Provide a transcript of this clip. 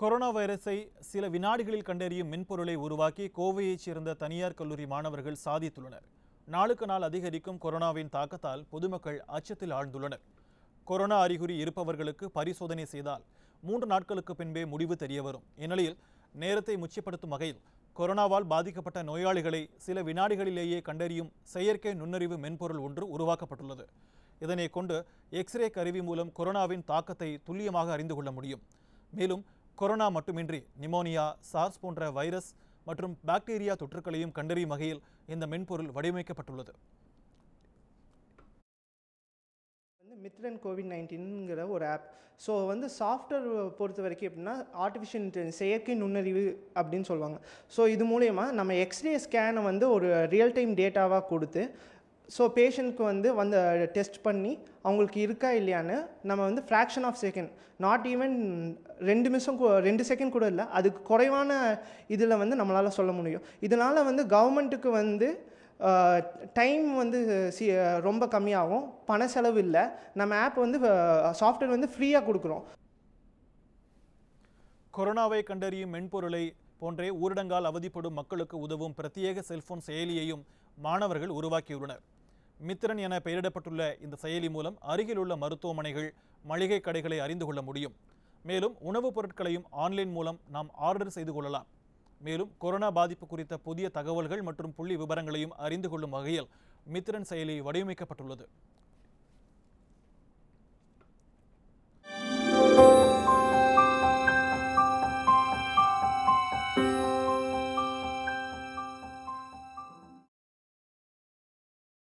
corona வைரஸை சில வினாடிகளில் கண்டறியும் மென்பொருளை உருவாக்கி கோவையைச் சேர்ந்த தனியார் கல்லூரி மாணவர்கள் சாதித்துள்ளனர் நாளுக்கு நாள் அதிகரிக்கும் கொரோனாவின் தாக்கத்தால் பொதுமக்கள் அச்சத்தில் ஆழ்ந்துள்ளனர் கொரோனா அறிகுறி இருப்பவர்களுக்கு பரிசோதனை செய்தால் மூன்று நாட்களுக்கு பின்பே முடிவு தெரிய வரும் இந்நிலையில் நேரத்தை முச்சப்படுத்தும் வகையில் கொரோனாவால் பாதிக்கப்பட்ட நோயாளிகளை சில வினாடிகளிலேயே கண்டறியும் செயற்கை நுண்ணறிவு மென்பொருள் ஒன்று உருவாக்கப்பட்டுள்ளது இதனை கொண்டு எக்ஸ்ரே கருவி மூலம் கொரோனாவின் தாக்கத்தை துல்லியமாக அறிந்து கொள்ள முடியும் மேலும் கொரோனா மட்டுமின்றி நிமோனியா சார்ஸ் போன்ற வைரஸ் மற்றும் பாக்டீரியா தொற்றுக்களையும் கண்டறியும் வகையில் இந்த மென்பொருள் வடிவமைக்கப்பட்டுள்ளது வந்து மித்ரன் கோவிட் நைன்டீனுங்கிற ஒரு ஆப் ஸோ வந்து சாஃப்ட்வேர் பொறுத்த வரைக்கும் எப்படின்னா ஆர்டிஃபிஷியல் இன்டெலிஜென்ஸ் செயற்கை நுண்ணறிவு அப்படின்னு சொல்லுவாங்க ஸோ இது மூலயமா நம்ம எக்ஸ்ரே ஸ்கேனை வந்து ஒரு ரியல் டைம் டேட்டாவாக கொடுத்து ஸோ பேஷண்ட்க்கு வந்து வந்து டெஸ்ட் பண்ணி அவங்களுக்கு இருக்கா இல்லையான்னு நம்ம வந்து fraction of second not even ரெண்டு நிமிஷம் ரெண்டு செகண்ட் கூட இல்லை அதுக்கு குறைவான இதில் வந்து நம்மளால் சொல்ல முடியும் இதனால் வந்து கவர்மெண்ட்டுக்கு வந்து டைம் வந்து சி ரொம்ப கம்மியாகும் பண செலவு இல்லை நம்ம ஆப் வந்து சாஃப்ட்வேர் வந்து ஃப்ரீயாக கொடுக்குறோம் கொரோனாவை கண்டறியும் மென்பொருளை போன்றே ஊரடங்கால் அவதிப்படும் மக்களுக்கு உதவும் பிரத்யேக செல்போன் செயலியையும் மாணவர்கள் உருவாக்கியுள்ளனர் மித்திரன் என பெயரிடப்பட்டுள்ள இந்த செயலி மூலம் அருகிலுள்ள மருத்துவமனைகள் மளிகை கடைகளை அறிந்து கொள்ள முடியும் மேலும் உணவுப் பொருட்களையும் ஆன்லைன் மூலம் நாம் ஆர்டர் செய்து கொள்ளலாம் மேலும் கொரோனா பாதிப்பு குறித்த புதிய தகவல்கள் மற்றும் புள்ளி விவரங்களையும் அறிந்து கொள்ளும் வகையில் மித்திரன் செயலி வடிவமைக்கப்பட்டுள்ளது